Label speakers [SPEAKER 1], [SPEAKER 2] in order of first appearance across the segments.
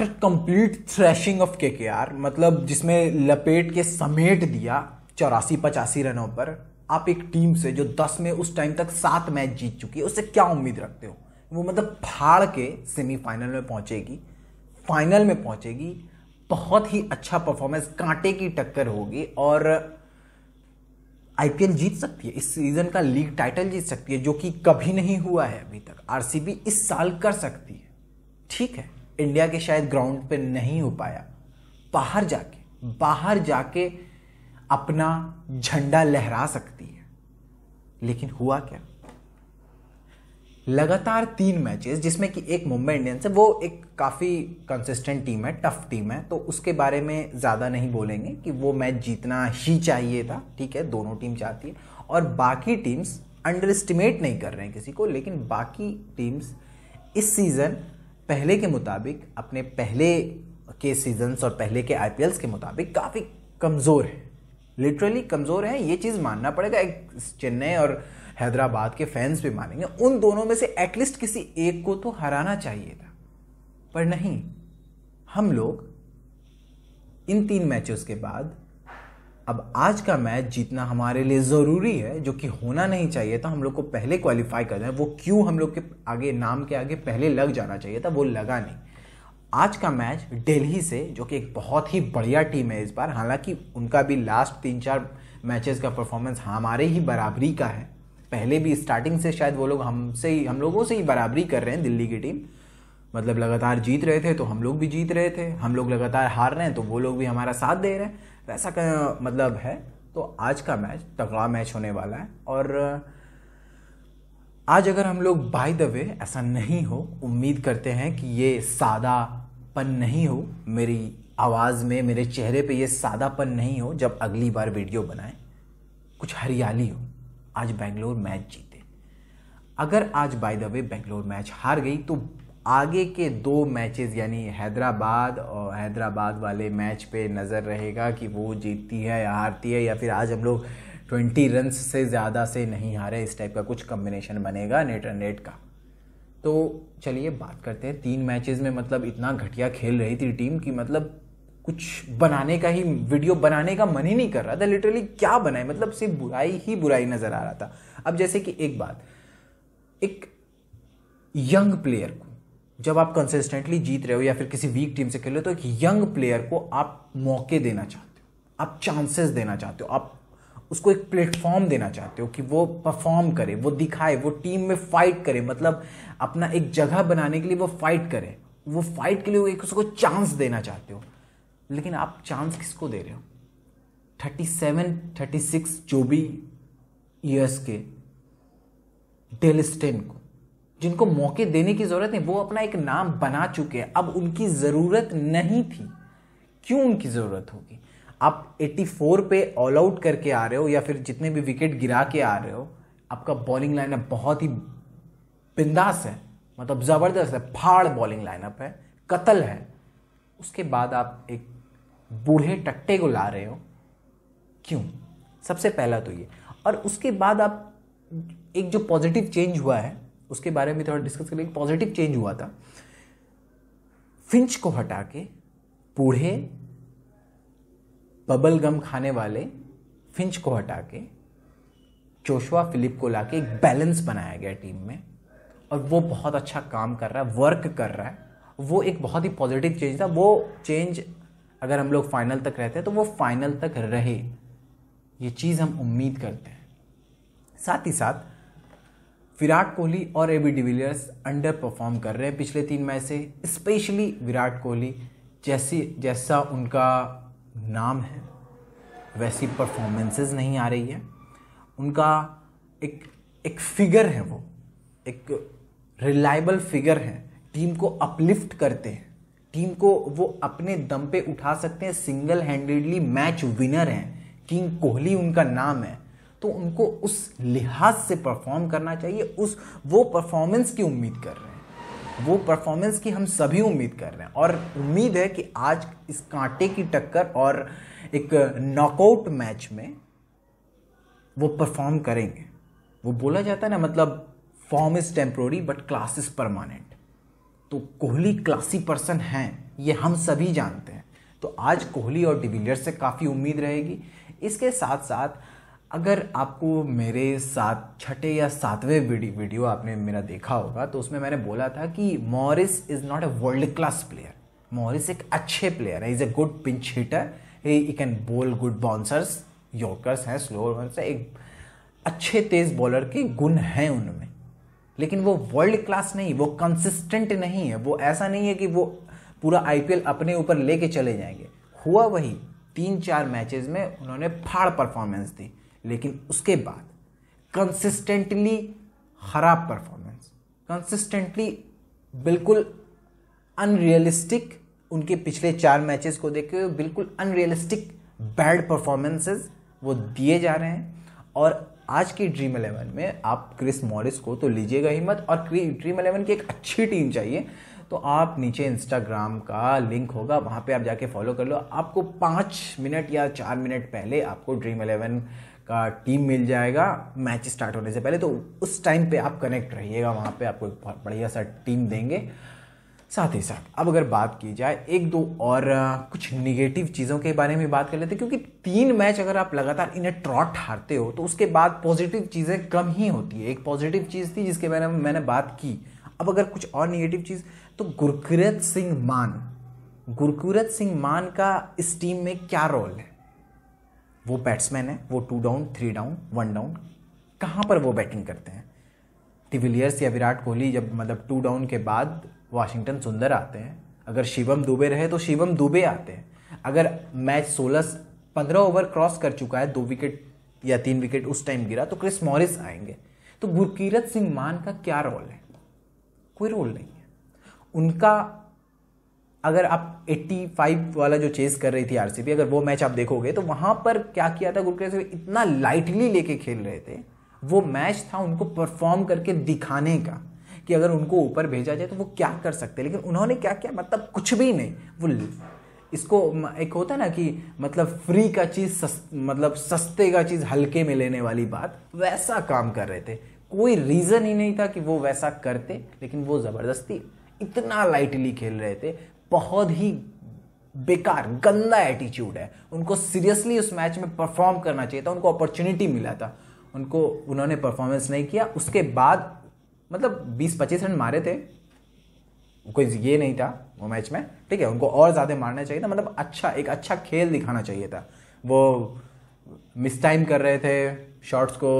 [SPEAKER 1] after complete thrashing of के के are मतलब जिसमें लपेट के समेट दिया चौरासी पचासी रनों पर आप एक टीम से जो दस में उस टाइम तक सात मैच जीत चुकी है उससे क्या उम्मीद रखते हो वो मतलब फाड़ के सेमीफाइनल में पहुंचेगी फाइनल में पहुंचेगी बहुत ही अच्छा परफॉर्मेंस कांटे की टक्कर होगी और आईपीएल जीत सकती है इस सीजन का लीग टाइटल जीत सकती है जो कि कभी नहीं हुआ है अभी तक आरसीबी इस साल कर सकती है ठीक है इंडिया के शायद ग्राउंड पे नहीं हो पाया बाहर जाके बाहर जाके अपना झंडा लहरा सकती है लेकिन हुआ क्या लगातार तीन मैचेस जिसमें कि एक मुंबई इंडियंस है वो एक काफ़ी कंसिस्टेंट टीम है टफ टीम है तो उसके बारे में ज़्यादा नहीं बोलेंगे कि वो मैच जीतना ही चाहिए था ठीक है दोनों टीम चाहती है और बाकी टीम्स अंडर एस्टिमेट नहीं कर रहे हैं किसी को लेकिन बाकी टीम्स इस सीज़न पहले के मुताबिक अपने पहले के सीजन्स और पहले के आई के मुताबिक काफ़ी कमज़ोर है लिटरली कमज़ोर है ये चीज़ मानना पड़ेगा एक चेन्नई और हैदराबाद के फैंस भी मानेंगे उन दोनों में से एटलीस्ट किसी एक को तो हराना चाहिए था पर नहीं हम लोग इन तीन मैचेस के बाद अब आज का मैच जीतना हमारे लिए ज़रूरी है जो कि होना नहीं चाहिए था हम लोग को पहले क्वालिफाई करना है वो क्यों हम लोग के आगे नाम के आगे पहले लग जाना चाहिए था वो लगा नहीं आज का मैच दिल्ली से जो कि एक बहुत ही बढ़िया टीम है इस बार हालांकि उनका भी लास्ट तीन चार मैचेस का परफॉर्मेंस हमारे ही बराबरी का है पहले भी स्टार्टिंग से शायद वो लोग हमसे ही हम लोगों से ही बराबरी कर रहे हैं दिल्ली की टीम मतलब लगातार जीत रहे थे तो हम लोग भी जीत रहे थे हम लोग लगातार हार रहे हैं तो वो लोग भी हमारा साथ दे रहे हैं वैसा का मतलब है तो आज का मैच तगड़ा मैच होने वाला है और आज अगर हम लोग बाय द वे ऐसा नहीं हो उम्मीद करते हैं कि ये सादापन नहीं हो मेरी आवाज़ में मेरे चेहरे पे ये सादापन नहीं हो जब अगली बार वीडियो बनाए कुछ हरियाली हो आज बेंगलोर मैच जीते अगर आज by the way Bangalore match हार गई तो आगे के दो मैचेस यानी हैदराबाद और हैदराबाद वाले मैच पे नज़र रहेगा कि वो जीतती है या हारती है या फिर आज हम लोग ट्वेंटी रन से ज़्यादा से नहीं हारे इस टाइप का कुछ कम्बिनेशन बनेगा नेट एंड नेट का तो चलिए बात करते हैं तीन मैचेस में मतलब इतना घटिया खेल रही थी टीम कि मतलब कुछ बनाने का ही वीडियो बनाने का मन ही नहीं कर रहा था लिटरली क्या बनाए मतलब सिर्फ बुराई ही बुराई नज़र आ रहा था अब जैसे कि एक बात एक यंग प्लेयर को जब आप कंसिस्टेंटली जीत रहे हो या फिर किसी वीक टीम से खेल रहे हो तो एक यंग प्लेयर को आप मौके देना चाहते हो आप चांसेस देना चाहते हो आप उसको एक प्लेटफॉर्म देना चाहते हो कि वो परफॉर्म करे वो दिखाए वो टीम में फाइट करे मतलब अपना एक जगह बनाने के लिए वो फाइट करे वो फाइट के लिए एक उसको चांस देना चाहते हो लेकिन आप चांस किसको दे रहे हो थर्टी सेवन थर्टी सिक्स जो भी ईयर्स के डेलिस्टेन को जिनको मौके देने की ज़रूरत नहीं वो अपना एक नाम बना चुके हैं अब उनकी ज़रूरत नहीं थी क्यों उनकी ज़रूरत होगी आप 84 पे ऑल आउट करके आ रहे हो या फिर जितने भी विकेट गिरा के आ रहे हो आपका बॉलिंग लाइनअप बहुत ही बिंदास है मतलब ज़बरदस्त है फाड़ बॉलिंग लाइनअप है कतल है उसके बाद आप एक बूढ़े टट्टे को ला रहे हो क्यों सबसे पहला तो ये और उसके बाद आप एक जो पॉजिटिव चेंज हुआ है उसके बारे में थोड़ा डिस्कस करेंगे पॉजिटिव चेंज हुआ था फिंच को हटा के बूढ़े बबल गम खाने वाले फिंच को हटा के जोशुआ फिलिप को लाके एक बैलेंस बनाया गया टीम में और वो बहुत अच्छा काम कर रहा है वर्क कर रहा है वो एक बहुत ही पॉजिटिव चेंज था वो चेंज अगर हम लोग फाइनल तक रहते हैं तो वो फाइनल तक रहे ये चीज़ हम उम्मीद करते हैं साथ ही साथ विराट कोहली और एबी डिविलियर्स अंडर परफॉर्म कर रहे हैं पिछले तीन मैच से स्पेशली विराट कोहली जैसी जैसा उनका नाम है वैसी परफॉर्मेंसेस नहीं आ रही है उनका एक एक फिगर है वो एक रिलायबल फिगर है टीम को अपलिफ्ट करते हैं टीम को वो अपने दम पे उठा सकते हैं सिंगल हैंडेडली मैच विनर हैं किंग कोहली उनका नाम है तो उनको उस लिहाज से परफॉर्म करना चाहिए उस वो परफॉर्मेंस की उम्मीद कर रहे हैं वो परफॉर्मेंस की हम सभी उम्मीद कर रहे हैं और उम्मीद है कि आज इस कांटे की टक्कर और एक नॉकआउट मैच में वो परफॉर्म करेंगे वो बोला जाता है ना मतलब form is temporary but class is permanent तो कोहली क्लासी पर्सन हैं ये हम सभी जानते हैं तो आज कोहली और डिविलियर्स से काफ़ी उम्मीद रहेगी इसके साथ साथ अगर आपको मेरे साथ छठे या सातवें वीडियो आपने मेरा देखा होगा तो उसमें मैंने बोला था कि Morris is not a world class player Morris एक अच्छे प्लेयर है is a good pinch hitter he can bowl good bouncers yorkers हैं स्लो है एक अच्छे तेज़ बॉलर के गुण हैं उनमें लेकिन वो वर्ल्ड क्लास नहीं वो कंसिस्टेंट नहीं है वो ऐसा नहीं है कि वो पूरा आई अपने ऊपर लेके चले जाएंगे हुआ वही तीन चार मैचेस में उन्होंने फाड़ परफॉर्मेंस दी लेकिन उसके बाद कंसिस्टेंटली ख़राब परफॉर्मेंस कंसिस्टेंटली बिल्कुल अनरियलिस्टिक उनके पिछले चार मैचेस को देखते हुए बिल्कुल अनरियलिस्टिक बैड परफॉर्मेंसेस वो दिए जा रहे हैं और आज की ड्रीम इलेवन में आप क्रिस मॉरिस को तो लीजिएगा ही मत और ड्रीम इलेवन की एक अच्छी टीम चाहिए तो आप नीचे इंस्टाग्राम का लिंक होगा वहाँ पे आप जाके फॉलो कर लो आपको पाँच मिनट या चार मिनट पहले आपको ड्रीम इलेवन का टीम मिल जाएगा मैच स्टार्ट होने से पहले तो उस टाइम पे आप कनेक्ट रहिएगा वहाँ पे आपको एक बढ़िया सा टीम देंगे साथ ही साथ अब अगर बात की जाए एक दो और कुछ निगेटिव चीज़ों के बारे में बात कर लेते हैं क्योंकि तीन मैच अगर आप लगातार इन्हें ट्रॉट हारते हो तो उसके बाद पॉजिटिव चीज़ें कम ही होती है एक पॉजिटिव चीज़ थी जिसके बारे में मैंने बात की अब अगर कुछ और निगेटिव चीज़ तो गुरकीरत सिंह मान गुरकीरत सिंह मान का इस टीम में क्या रोल है वो बैट्समैन है वो two down three down one down कहाँ पर वो बैटिंग करते हैं डिविलियर्स या विराट कोहली जब मतलब टू डाउन के बाद वाशिंगटन सुंदर आते हैं अगर शिवम दुबे रहे तो शिवम दुबे आते हैं अगर मैच सोलह पंद्रह ओवर क्रॉस कर चुका है दो विकेट या तीन विकेट उस टाइम गिरा तो क्रिस मॉरिस आएंगे तो गुरकीरत सिंह मान का क्या रोल है कोई रोल नहीं है उनका अगर आप 85 वाला जो चेस कर रही थी आरसीबी अगर वो मैच आप देखोगे तो वहां पर क्या किया था गुरुकृष्ण सिंह इतना लाइटली लेके खेल रहे थे वो मैच था उनको परफॉर्म करके दिखाने का कि अगर उनको ऊपर भेजा जाए तो वो क्या कर सकते लेकिन उन्होंने क्या किया मतलब कुछ भी नहीं वो इसको एक होता है ना कि मतलब फ्री का चीज़ सस, मतलब सस्ते का चीज़ हल्के में लेने वाली बात वैसा काम कर रहे थे कोई रीज़न ही नहीं था कि वो वैसा करते लेकिन वो ज़बरदस्ती इतना लाइटली खेल रहे थे बहुत ही बेकार गंदा एटीट्यूड है उनको सीरियसली उस मैच में परफॉर्म करना चाहिए था उनको अपॉर्चुनिटी मिला था उनको उन्होंने परफॉर्मेंस नहीं किया उसके बाद मतलब 20-25 रन मारे थे कोई ये नहीं था वो मैच में ठीक है उनको और ज़्यादा मारना चाहिए था मतलब अच्छा एक अच्छा खेल दिखाना चाहिए था वो मिस टाइम कर रहे थे शॉट्स को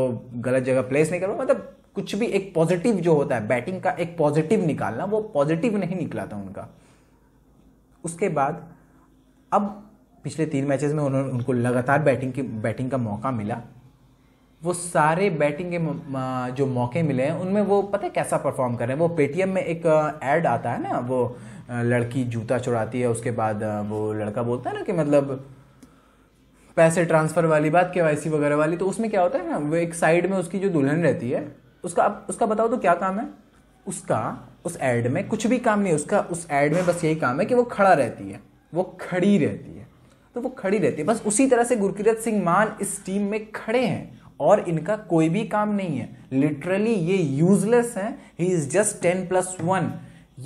[SPEAKER 1] गलत जगह प्लेस नहीं कर रहे मतलब कुछ भी एक पॉजिटिव जो होता है बैटिंग का एक पॉजिटिव निकालना वो पॉजिटिव नहीं निकला था उनका उसके बाद अब पिछले तीन मैचेस में उन्होंने उनको लगातार बैटिंग की बैटिंग का मौका मिला वो सारे बैटिंग के जो मौके मिले हैं उनमें वो पता है कैसा परफॉर्म कर रहे हैं वो पेटीएम में एक ऐड uh, आता है ना वो uh, लड़की जूता चुराती है उसके बाद uh, वो लड़का बोलता है ना कि मतलब पैसे ट्रांसफ़र वाली बात के वाई वगैरह वाली तो उसमें क्या होता है ना वो एक साइड में उसकी जो दुल्हन रहती है उसका उसका बताओ तो क्या काम है उसका उस एड में कुछ भी काम नहीं उसका उस एड में बस यही काम है कि वो खड़ा रहती है वो खड़ी रहती है तो वो खड़ी रहती है बस उसी तरह से गुरकीरत सिंह मान इस टीम में खड़े हैं और इनका कोई भी काम नहीं है लिटरली ये यूजलेस है he is just ten plus one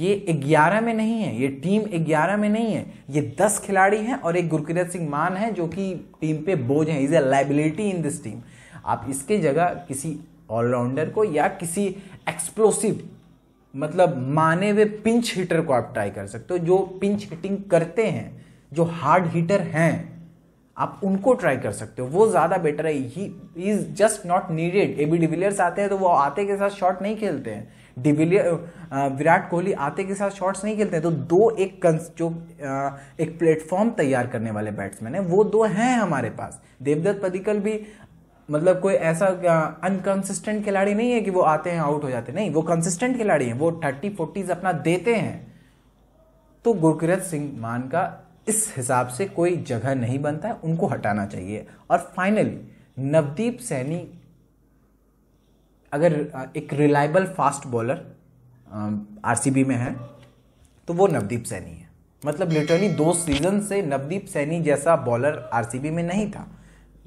[SPEAKER 1] ये ग्यारह में नहीं है ये टीम ग्यारह में नहीं है ये दस खिलाड़ी हैं और एक गुरकीरत सिंह मान है जो कि टीम पे बोझ है is a liability in this team आप इसके जगह किसी ऑलराउंडर को या किसी एक्सप्लोसिव मतलब माने हुए पिंच हिटर को आप ट्राई कर सकते हो जो पिंच हिटिंग करते हैं जो हार्ड हीटर हैं आप उनको ट्राई कर सकते हो वो ज़्यादा बेटर है he is just not needed A B de Villiers आते हैं तो वो आते के साथ शॉट नहीं खेलते हैं डिविलियर विराट कोहली आते के साथ शॉट्स नहीं खेलते हैं तो दो एक कंस जो एक प्लेटफॉर्म तैयार करने वाले बैट्समैन हैं वो दो हैं हमारे पास देवदत्त पदिकल भी मतलब कोई ऐसा अनकंसिस्टेंट खिलाड़ी नहीं है कि वो आते हैं आउट हो जाते हैं नहीं वो कंसिस्टेंट खिलाड़ी हैं वो थर्टी फोर्टीज अपना देते हैं तो गुरकीरत सिंह मान का इस हिसाब से कोई जगह नहीं बनता है उनको हटाना चाहिए और फाइनली नवदीप सैनी अगर एक रिलायबल फास्ट बॉलर आरसीबी में है तो वो नवदीप सैनी है मतलब लिटरली दो सीजन से नवदीप सैनी जैसा बॉलर आरसीबी में नहीं था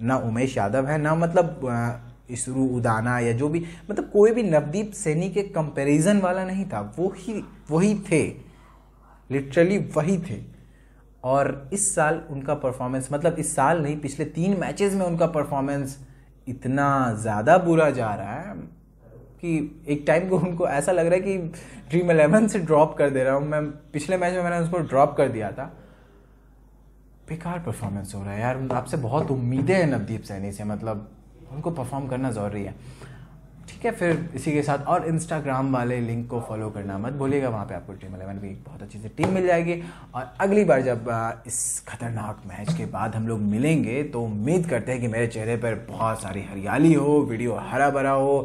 [SPEAKER 1] ना उमेश यादव है ना मतलब इसरू उदाना या जो भी मतलब कोई भी नवदीप सैनी के कंपैरिजन वाला नहीं था वो ही वही थे लिटरली वही थे और इस साल उनका परफॉर्मेंस मतलब इस साल नहीं पिछले तीन मैचेस में उनका परफॉर्मेंस इतना ज़्यादा बुरा जा रहा है कि एक टाइम को उनको ऐसा लग रहा है कि ड्रीम एलेवन से ड्रॉप कर दे रहा हूँ मैं पिछले मैच में मैंने उसको ड्रॉप कर दिया था बेकार परफॉर्मेंस हो रहा है यार आपसे बहुत उम्मीदें हैं नवदीप सैनी से मतलब उनको परफॉर्म करना ज़रूरी है ठीक है फिर इसी के साथ और इंस्टाग्राम वाले लिंक को फॉलो करना मत भूलिएगा वहाँ पे आपको टीम अलेवन की एक बहुत अच्छी सी टीम मिल जाएगी और अगली बार जब इस खतरनाक मैच के बाद हम लोग मिलेंगे तो उम्मीद करते हैं कि मेरे चेहरे पर बहुत सारी हरियाली हो वीडियो हरा भरा हो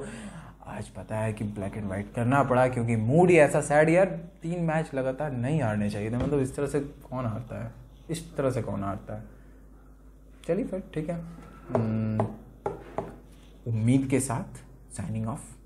[SPEAKER 1] आज पता है कि ब्लैक एंड वाइट करना पड़ा क्योंकि मूड ही ऐसा सैड यार तीन मैच लगातार नहीं हारने चाहिए थे मतलब इस तरह से कौन हारता है इस तरह से कौन हारता है चलिए फिर ठीक है उम्मीद के साथ साइनिंग ऑफ